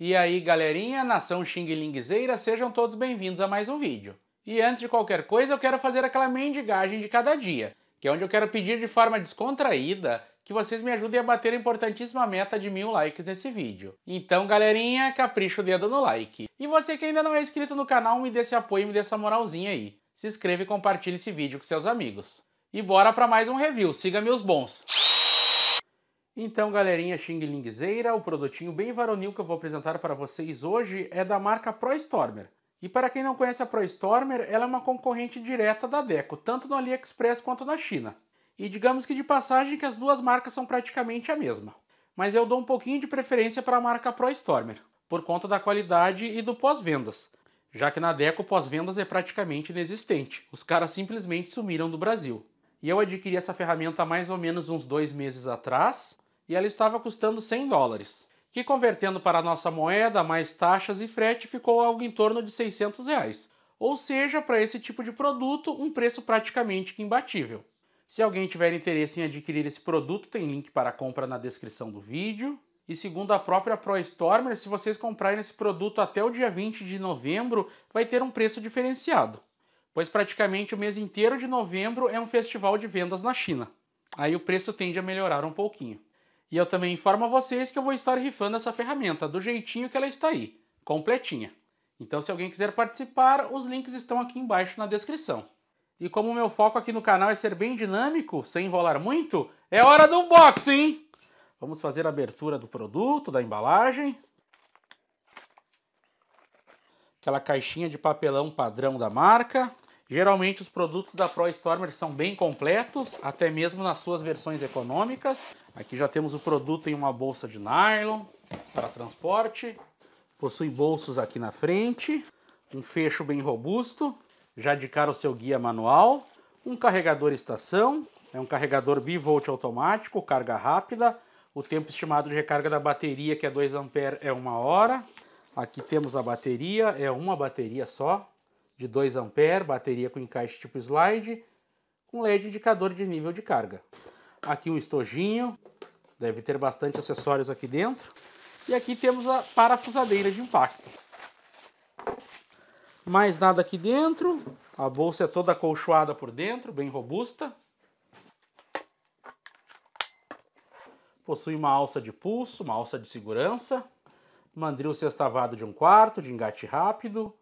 E aí, galerinha, nação xinguilinguezeira, sejam todos bem-vindos a mais um vídeo. E antes de qualquer coisa, eu quero fazer aquela mendigagem de cada dia, que é onde eu quero pedir de forma descontraída que vocês me ajudem a bater a importantíssima meta de mil likes nesse vídeo. Então, galerinha, capricha o dedo no like. E você que ainda não é inscrito no canal, me dê esse apoio, me dê essa moralzinha aí. Se inscreva e compartilhe esse vídeo com seus amigos. E bora para mais um review, siga meus bons. Então, galerinha xing-lingzeira, o produtinho bem varonil que eu vou apresentar para vocês hoje é da marca ProStormer. E para quem não conhece a ProStormer, ela é uma concorrente direta da Deco, tanto no AliExpress quanto na China. E digamos que de passagem que as duas marcas são praticamente a mesma. Mas eu dou um pouquinho de preferência para a marca ProStormer, por conta da qualidade e do pós-vendas, já que na Deco pós-vendas é praticamente inexistente. Os caras simplesmente sumiram do Brasil. E eu adquiri essa ferramenta mais ou menos uns dois meses atrás, e ela estava custando 100 dólares, que convertendo para a nossa moeda mais taxas e frete ficou algo em torno de 600 reais, ou seja, para esse tipo de produto, um preço praticamente imbatível. Se alguém tiver interesse em adquirir esse produto, tem link para compra na descrição do vídeo. E segundo a própria ProStormer, se vocês comprarem esse produto até o dia 20 de novembro, vai ter um preço diferenciado, pois praticamente o mês inteiro de novembro é um festival de vendas na China. Aí o preço tende a melhorar um pouquinho. E eu também informo a vocês que eu vou estar rifando essa ferramenta do jeitinho que ela está aí, completinha. Então se alguém quiser participar, os links estão aqui embaixo na descrição. E como o meu foco aqui no canal é ser bem dinâmico, sem enrolar muito, é hora do unboxing! Vamos fazer a abertura do produto, da embalagem. Aquela caixinha de papelão padrão da marca. Geralmente os produtos da ProStormer são bem completos, até mesmo nas suas versões econômicas. Aqui já temos o produto em uma bolsa de nylon para transporte. Possui bolsos aqui na frente, um fecho bem robusto, já de cara o seu guia manual, um carregador estação, é um carregador bivolt automático, carga rápida, o tempo estimado de recarga da bateria, que é 2 A, é uma hora. Aqui temos a bateria, é uma bateria só, de 2 A, bateria com encaixe tipo slide, com LED indicador de nível de carga. Aqui um estojinho, Deve ter bastante acessórios aqui dentro. E aqui temos a parafusadeira de impacto. Mais nada aqui dentro. A bolsa é toda acolchoada por dentro, bem robusta. Possui uma alça de pulso, uma alça de segurança. Mandril sextavado de um quarto, de engate rápido.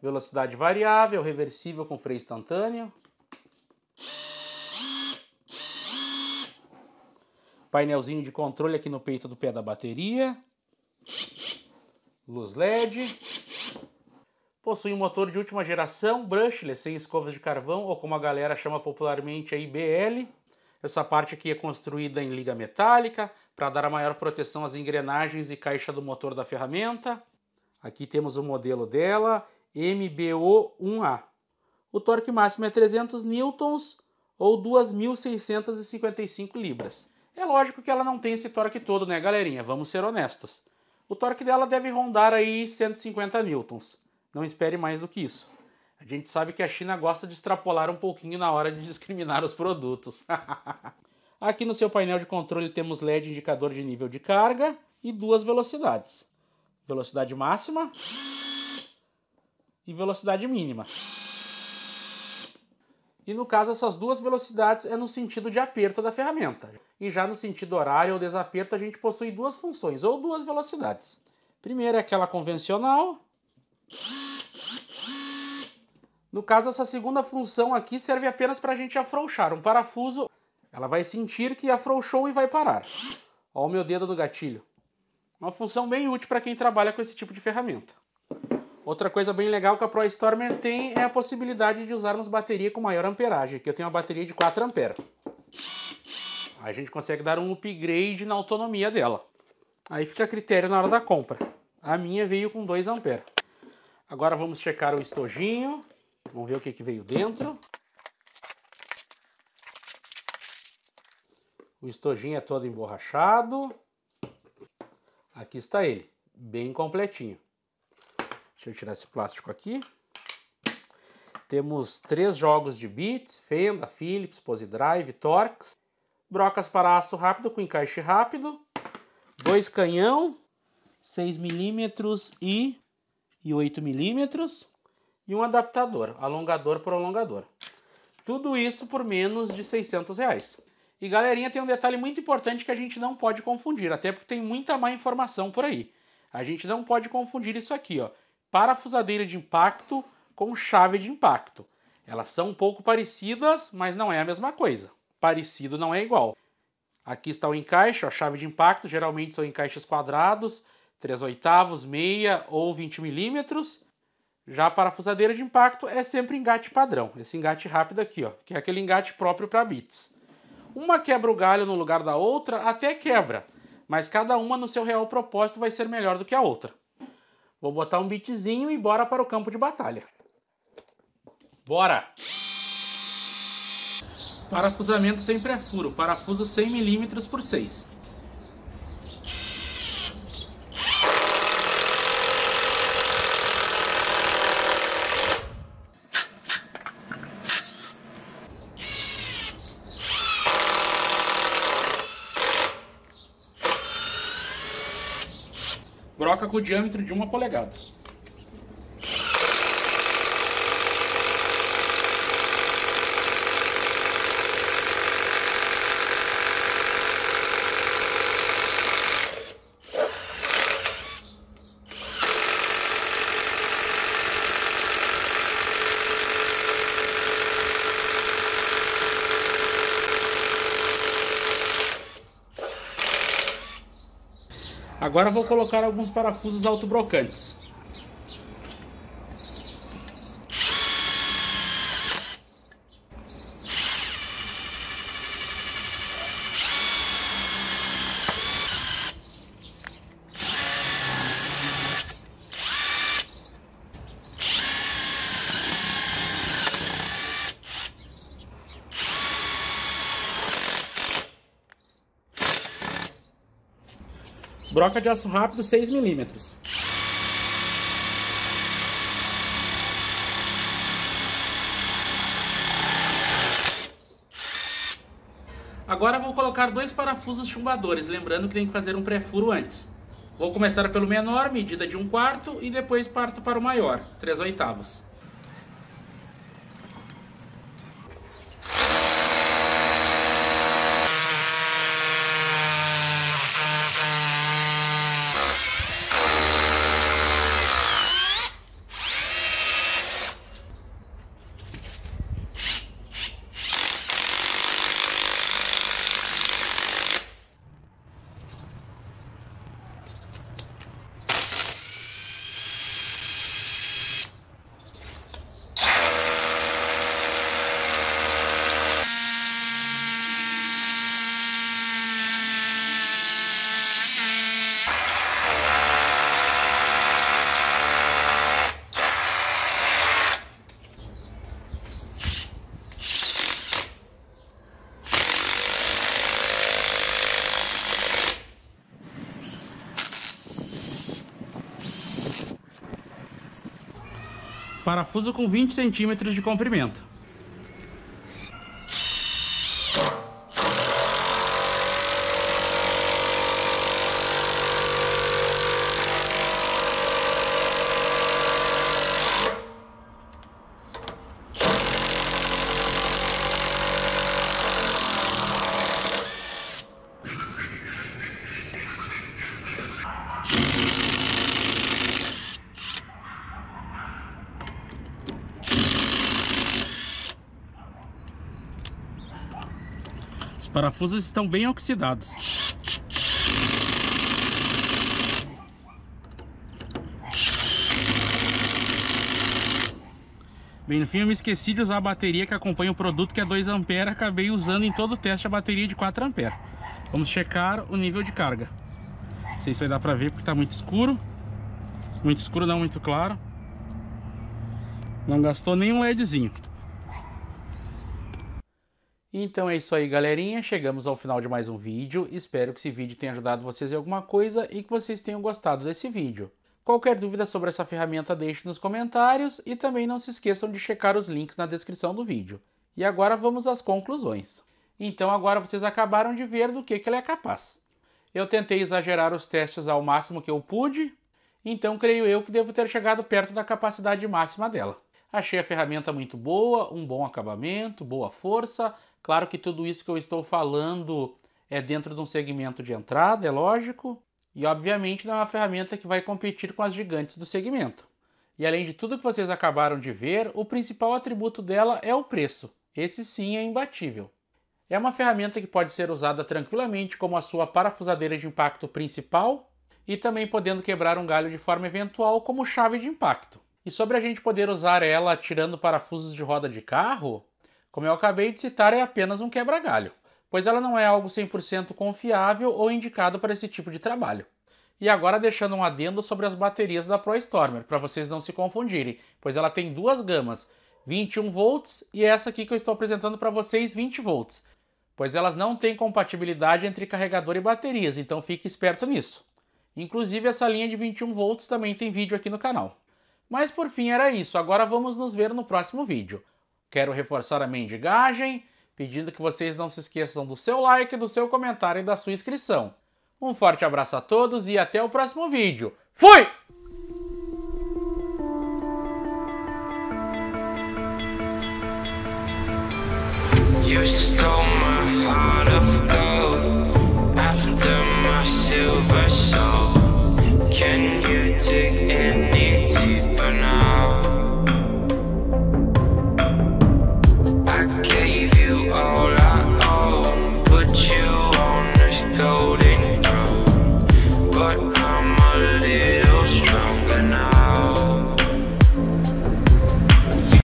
Velocidade variável, reversível com freio instantâneo. Painelzinho de controle aqui no peito do pé da bateria. Luz LED. Possui um motor de última geração, brushless, sem escovas de carvão, ou como a galera chama popularmente aí, BL. Essa parte aqui é construída em liga metálica, para dar a maior proteção às engrenagens e caixa do motor da ferramenta. Aqui temos o modelo dela, MBO1A. O torque máximo é 300 newtons ou 2.655 libras. É lógico que ela não tem esse torque todo, né, galerinha? Vamos ser honestos. O torque dela deve rondar aí 150 newtons. Não espere mais do que isso. A gente sabe que a China gosta de extrapolar um pouquinho na hora de discriminar os produtos. Aqui no seu painel de controle temos LED indicador de nível de carga e duas velocidades. Velocidade máxima e velocidade mínima. E no caso, essas duas velocidades é no sentido de aperto da ferramenta. E já no sentido horário ou desaperto, a gente possui duas funções, ou duas velocidades. primeira é aquela convencional. No caso, essa segunda função aqui serve apenas para a gente afrouxar um parafuso. Ela vai sentir que afrouxou e vai parar. Olha o meu dedo no gatilho. Uma função bem útil para quem trabalha com esse tipo de ferramenta. Outra coisa bem legal que a Pro Stormer tem é a possibilidade de usarmos bateria com maior amperagem. Aqui eu tenho uma bateria de 4 amperes. A gente consegue dar um upgrade na autonomia dela. Aí fica a critério na hora da compra. A minha veio com 2 amperes. Agora vamos checar o estojinho. Vamos ver o que, que veio dentro. O estojinho é todo emborrachado. Aqui está ele, bem completinho. Deixa eu tirar esse plástico aqui. Temos três jogos de bits, Fenda, Philips, Posidrive, Torx. Brocas para aço rápido com encaixe rápido. Dois canhão, 6 milímetros e, e 8 milímetros. E um adaptador, alongador por alongador. Tudo isso por menos de 600 reais. E galerinha, tem um detalhe muito importante que a gente não pode confundir, até porque tem muita má informação por aí. A gente não pode confundir isso aqui, ó parafusadeira de impacto com chave de impacto. Elas são um pouco parecidas, mas não é a mesma coisa. Parecido não é igual. Aqui está o encaixe, a chave de impacto, geralmente são encaixes quadrados, 3 oitavos, meia ou 20 milímetros. Já a parafusadeira de impacto é sempre engate padrão, esse engate rápido aqui, ó, que é aquele engate próprio para bits. Uma quebra o galho no lugar da outra até quebra, mas cada uma no seu real propósito vai ser melhor do que a outra. Vou botar um beatzinho e bora para o campo de batalha. Bora! Parafusamento sempre pré furo, parafuso 100 mm por 6. com o diâmetro de uma polegada. Agora vou colocar alguns parafusos autobrocantes. Broca de aço rápido 6 milímetros. Agora vou colocar dois parafusos chumbadores, lembrando que tem que fazer um pré-furo antes. Vou começar pelo menor, medida de 1 um quarto, e depois parto para o maior, 3 oitavos. Parafuso com 20 centímetros de comprimento. parafusos estão bem oxidados. Bem, no fim eu me esqueci de usar a bateria que acompanha o produto, que é 2A, acabei usando em todo o teste a bateria de 4A. Vamos checar o nível de carga. Não sei se vai dar para ver porque está muito escuro. Muito escuro, não muito claro. Não gastou nenhum LEDzinho. Então é isso aí, galerinha. Chegamos ao final de mais um vídeo. Espero que esse vídeo tenha ajudado vocês em alguma coisa e que vocês tenham gostado desse vídeo. Qualquer dúvida sobre essa ferramenta deixe nos comentários e também não se esqueçam de checar os links na descrição do vídeo. E agora vamos às conclusões. Então agora vocês acabaram de ver do que, que ela é capaz. Eu tentei exagerar os testes ao máximo que eu pude, então creio eu que devo ter chegado perto da capacidade máxima dela. Achei a ferramenta muito boa, um bom acabamento, boa força, Claro que tudo isso que eu estou falando é dentro de um segmento de entrada, é lógico, e obviamente não é uma ferramenta que vai competir com as gigantes do segmento. E além de tudo que vocês acabaram de ver, o principal atributo dela é o preço. Esse sim é imbatível. É uma ferramenta que pode ser usada tranquilamente como a sua parafusadeira de impacto principal e também podendo quebrar um galho de forma eventual como chave de impacto. E sobre a gente poder usar ela tirando parafusos de roda de carro, como eu acabei de citar, é apenas um quebra-galho, pois ela não é algo 100% confiável ou indicado para esse tipo de trabalho. E agora deixando um adendo sobre as baterias da ProStormer, para vocês não se confundirem, pois ela tem duas gamas, 21 volts e essa aqui que eu estou apresentando para vocês, 20 volts, pois elas não têm compatibilidade entre carregador e baterias, então fique esperto nisso. Inclusive essa linha de 21 volts também tem vídeo aqui no canal. Mas por fim era isso, agora vamos nos ver no próximo vídeo. Quero reforçar a mendigagem, pedindo que vocês não se esqueçam do seu like, do seu comentário e da sua inscrição. Um forte abraço a todos e até o próximo vídeo. Fui! You stole my heart of gold after my silver soul. Can you it?